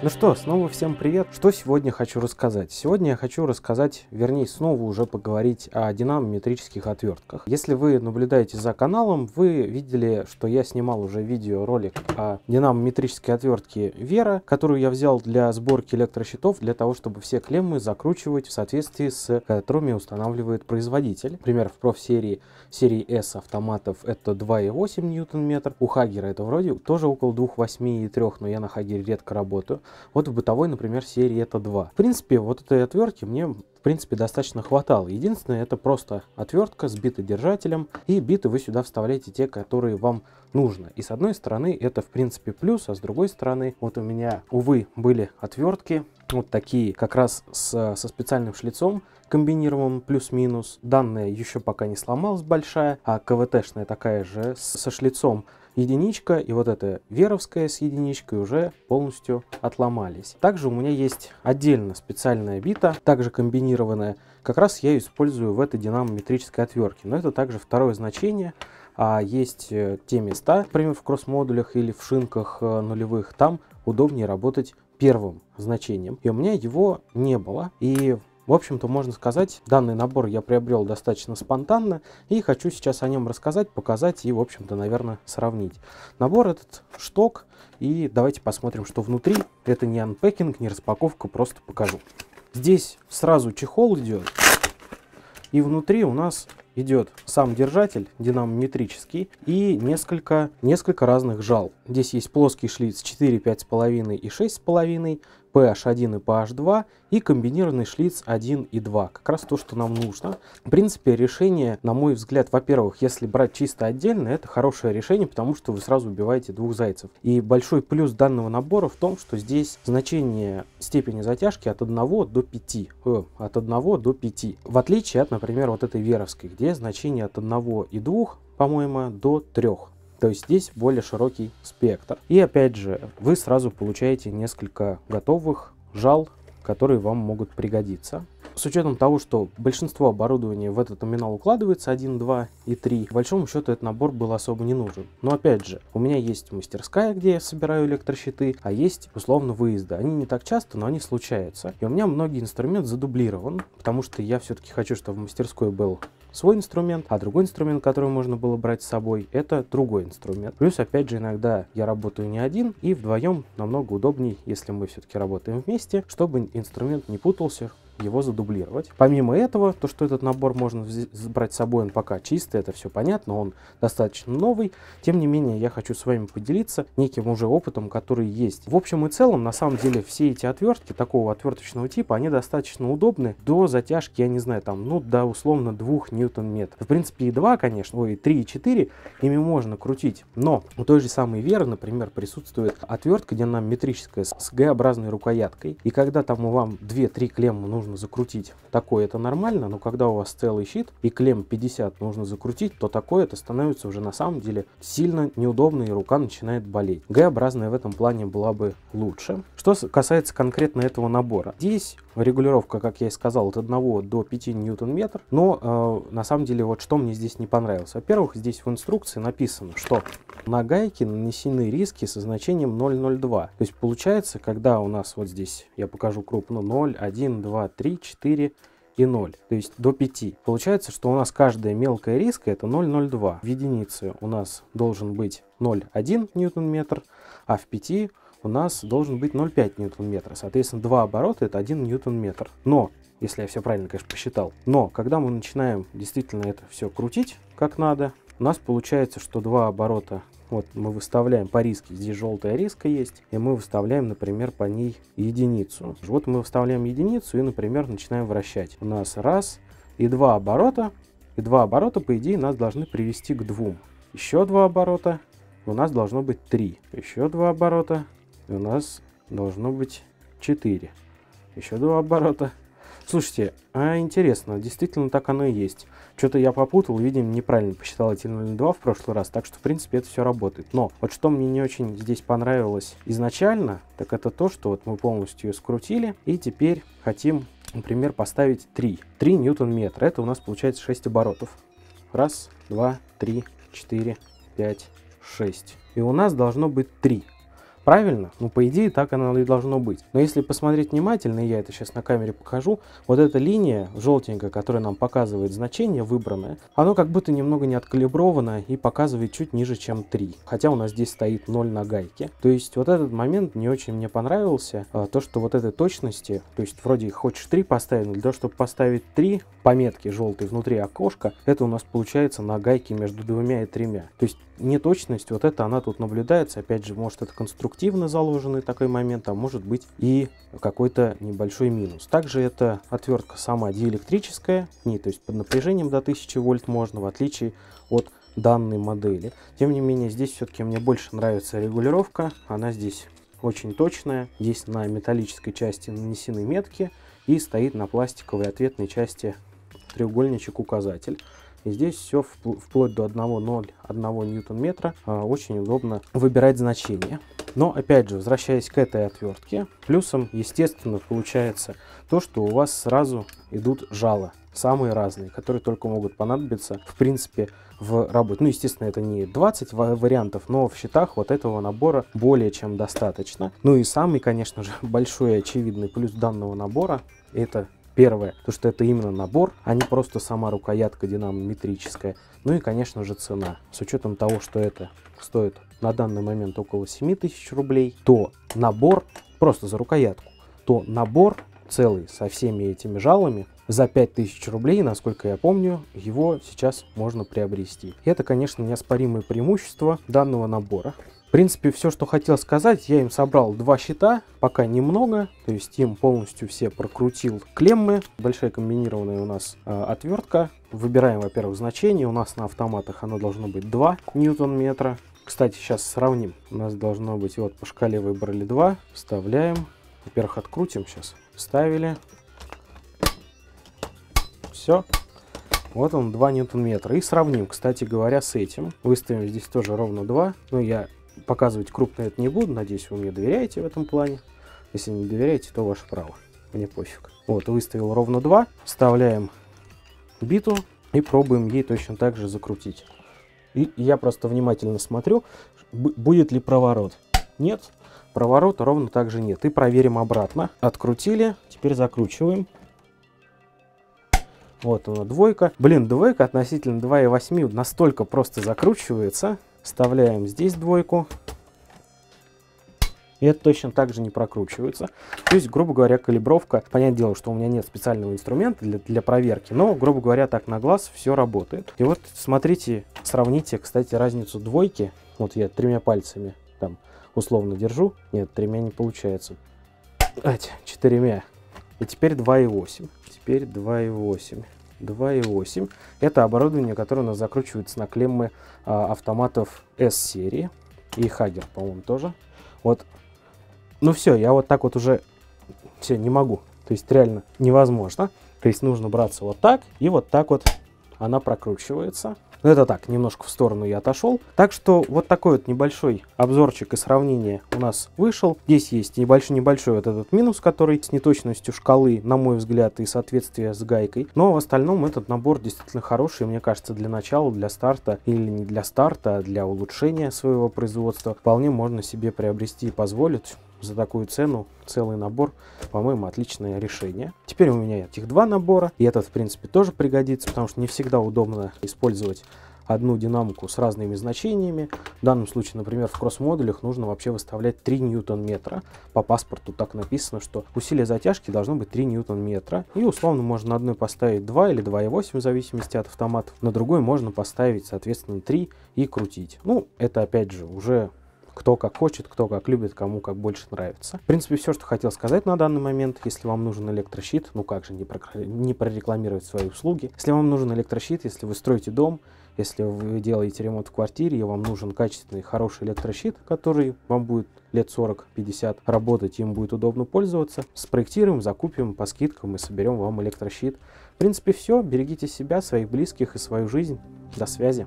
Ну что, снова всем привет. Что сегодня хочу рассказать? Сегодня я хочу рассказать, вернее, снова уже поговорить о динамометрических отвертках. Если вы наблюдаете за каналом, вы видели, что я снимал уже видеоролик о динамометрической отвертке Вера, которую я взял для сборки электрощитов, для того, чтобы все клеммы закручивать в соответствии с которыми устанавливает производитель. Например, в профсерии серии S автоматов это 2,8 ньютон-метр, у Хагера это вроде тоже около 2,8 и 3, но я на Хагере редко работаю. Вот в бытовой, например, серии это 2. В принципе, вот этой отвертки мне, в принципе, достаточно хватало. Единственное, это просто отвертка с битодержателем, и биты вы сюда вставляете те, которые вам нужно. И с одной стороны, это, в принципе, плюс, а с другой стороны, вот у меня, увы, были отвертки, вот такие, как раз с, со специальным шлицом, комбинированным плюс-минус. Данная еще пока не сломалась большая, а КВТ шная такая же со шлицом единичка и вот эта веровская с единичкой уже полностью отломались. Также у меня есть отдельно специальная бита, также комбинированная. Как раз я ее использую в этой динамометрической отвертке. Но это также второе значение. А есть э, те места, например, в кросс-модулях или в шинках э, нулевых, там удобнее работать первым значением. И у меня его не было. И в общем-то, можно сказать, данный набор я приобрел достаточно спонтанно, и хочу сейчас о нем рассказать, показать и, в общем-то, наверное, сравнить. Набор этот шток, и давайте посмотрим, что внутри. Это не анпекинг, не распаковка, просто покажу. Здесь сразу чехол идет, и внутри у нас идет сам держатель динамометрический и несколько, несколько разных жал. Здесь есть плоский шлиц 4, 5,5 и 6,5, PH1 и PH2 и комбинированный шлиц 1 и 2. Как раз то, что нам нужно. В принципе, решение, на мой взгляд, во-первых, если брать чисто отдельно, это хорошее решение, потому что вы сразу убиваете двух зайцев. И большой плюс данного набора в том, что здесь значение степени затяжки от 1 до 5. Э, от 1 до 5. В отличие от, например, вот этой веровской, где значение от 1 и 2, по-моему, до 3. То есть здесь более широкий спектр. И опять же, вы сразу получаете несколько готовых жал, которые вам могут пригодиться. С учетом того, что большинство оборудования в этот номинал укладывается 1, 2 и 3, в большому счету этот набор был особо не нужен. Но опять же, у меня есть мастерская, где я собираю электрощиты, а есть условно выезды. Они не так часто, но они случаются. И у меня многие инструмент задублирован, потому что я все-таки хочу, чтобы в мастерской был свой инструмент, а другой инструмент, который можно было брать с собой, это другой инструмент. Плюс, опять же, иногда я работаю не один, и вдвоем намного удобнее, если мы все-таки работаем вместе, чтобы инструмент не путался, его задублировать. Помимо этого, то, что этот набор можно брать с собой, он пока чистый, это все понятно, он достаточно новый. Тем не менее, я хочу с вами поделиться неким уже опытом, который есть. В общем и целом, на самом деле, все эти отвертки такого отверточного типа, они достаточно удобны до затяжки, я не знаю, там, ну, до условно 2 ньютон-метров. В принципе, и 2, конечно, ой, 3 и 4, ими можно крутить. Но у той же самой Веры, например, присутствует отвертка динамометрическая с Г-образной рукояткой. И когда там у вам 2-3 клеммы нужно нужно закрутить. Такое это нормально, но когда у вас целый щит и клем 50 нужно закрутить, то такое это становится уже на самом деле сильно неудобно и рука начинает болеть. Г-образная в этом плане была бы лучше. Что касается конкретно этого набора. Здесь регулировка, как я и сказал, от 1 до 5 ньютон-метр. Но э, на самом деле вот что мне здесь не понравилось. Во-первых, здесь в инструкции написано, что на гайке нанесены риски со значением 0,02. То есть получается, когда у нас вот здесь, я покажу крупно, 0, 1, 2, 3, 4 и 0, то есть до 5. Получается, что у нас каждая мелкая риска это 0,02. В единице у нас должен быть 0,1 ньютон-метр, а в 5 у нас должен быть 0,5 ньютон-метра. Соответственно, два оборота это 1 ньютон-метр. Но, если я все правильно, конечно, посчитал, но когда мы начинаем действительно это все крутить как надо, у нас получается, что два оборота вот мы выставляем по риске, здесь желтая риска есть, и мы выставляем, например, по ней единицу. Вот мы выставляем единицу и, например, начинаем вращать. У нас раз и два оборота, и два оборота, по идее, нас должны привести к двум. Еще два оборота, у нас должно быть три. Еще два оборота, и у нас должно быть четыре. Еще два оборота, Слушайте, а интересно, действительно так оно и есть. Что-то я попутал, видимо, неправильно посчитал эти 0,2 в прошлый раз, так что, в принципе, это все работает. Но вот что мне не очень здесь понравилось изначально, так это то, что вот мы полностью ее скрутили, и теперь хотим, например, поставить 3. 3 ньютон-метра, это у нас получается 6 оборотов. Раз, два, три, четыре, пять, шесть. И у нас должно быть 3. Правильно? Ну, по идее, так оно и должно быть. Но если посмотреть внимательно, я это сейчас на камере покажу, вот эта линия желтенькая, которая нам показывает значение выбранное, оно как будто немного не откалибровано и показывает чуть ниже, чем 3. Хотя у нас здесь стоит 0 на гайке. То есть вот этот момент не очень мне понравился. А, то, что вот этой точности, то есть вроде хочешь 3 поставить, для того, чтобы поставить 3 пометки желтые внутри окошка, это у нас получается на гайке между двумя и тремя. То есть неточность, вот это она тут наблюдается. Опять же, может это конструктивно активно заложенный такой момент, а может быть и какой-то небольшой минус. Также эта отвертка сама диэлектрическая, не, то есть под напряжением до 1000 вольт можно, в отличие от данной модели. Тем не менее, здесь все-таки мне больше нравится регулировка, она здесь очень точная, здесь на металлической части нанесены метки и стоит на пластиковой ответной части треугольничек-указатель. И здесь все вплоть до 1,01 ньютон-метра а, очень удобно выбирать значение. Но опять же, возвращаясь к этой отвертке, плюсом, естественно, получается то, что у вас сразу идут жало самые разные, которые только могут понадобиться, в принципе, в работе. Ну, естественно, это не 20 вариантов, но в счетах вот этого набора более чем достаточно. Ну и самый, конечно же, большой очевидный плюс данного набора – это Первое, то что это именно набор, а не просто сама рукоятка динамометрическая. Ну и, конечно же, цена. С учетом того, что это стоит на данный момент около 7 тысяч рублей, то набор, просто за рукоятку, то набор целый со всеми этими жалами за 5000 рублей, насколько я помню, его сейчас можно приобрести. И это, конечно, неоспоримое преимущество данного набора. В принципе, все, что хотел сказать, я им собрал два щита, пока немного, то есть им полностью все прокрутил клеммы. Большая комбинированная у нас э, а, отвертка. Выбираем, во-первых, значение, у нас на автоматах оно должно быть 2 ньютон-метра. Кстати, сейчас сравним. У нас должно быть, вот по шкале выбрали 2, вставляем. Во-первых, открутим сейчас. Вставили. Все, вот он, 2 ньютон-метра. И сравним, кстати говоря, с этим. Выставим здесь тоже ровно 2. Ну, я Показывать крупно это не буду, надеюсь, вы мне доверяете в этом плане. Если не доверяете, то ваше право, мне пофиг. Вот, выставил ровно 2, вставляем биту и пробуем ей точно так же закрутить. И я просто внимательно смотрю, будет ли проворот. Нет, проворота ровно так же нет. И проверим обратно. Открутили, теперь закручиваем. Вот она, двойка. Блин, двойка относительно 2,8 настолько просто закручивается, Вставляем здесь двойку. И это точно так же не прокручивается. То есть, грубо говоря, калибровка. Понятное дело, что у меня нет специального инструмента для, для проверки, но, грубо говоря, так на глаз все работает. И вот смотрите, сравните, кстати, разницу двойки. Вот я тремя пальцами там условно держу. Нет, тремя не получается. Ать, четырьмя. И теперь 2,8. Теперь 2,8. 2,8. Это оборудование, которое у нас закручивается на клеммы а, автоматов S-серии. И Хагер, по-моему, тоже. Вот. Ну все, я вот так вот уже все не могу. То есть реально невозможно. То есть нужно браться вот так и вот так вот она прокручивается. Но ну, это так, немножко в сторону я отошел. Так что вот такой вот небольшой обзорчик и сравнение у нас вышел. Здесь есть небольшой-небольшой вот этот минус, который с неточностью шкалы, на мой взгляд, и соответствие с гайкой. Но в остальном этот набор действительно хороший, мне кажется, для начала, для старта, или не для старта, а для улучшения своего производства вполне можно себе приобрести и позволить за такую цену целый набор, по-моему, отличное решение. Теперь у меня этих два набора, и этот, в принципе, тоже пригодится, потому что не всегда удобно использовать одну динамику с разными значениями. В данном случае, например, в кросс-модулях нужно вообще выставлять 3 ньютон-метра. По паспорту так написано, что усилие затяжки должно быть 3 ньютон-метра. И условно можно на одной поставить 2 или 2,8 в зависимости от автоматов. На другой можно поставить, соответственно, 3 и крутить. Ну, это опять же уже кто как хочет, кто как любит, кому как больше нравится. В принципе, все, что хотел сказать на данный момент. Если вам нужен электрощит, ну как же не, про, не прорекламировать свои услуги. Если вам нужен электрощит, если вы строите дом, если вы делаете ремонт в квартире и вам нужен качественный, хороший электрощит, который вам будет лет 40-50 работать, им будет удобно пользоваться, спроектируем, закупим по скидкам и соберем вам электрощит. В принципе, все. Берегите себя, своих близких и свою жизнь. До связи.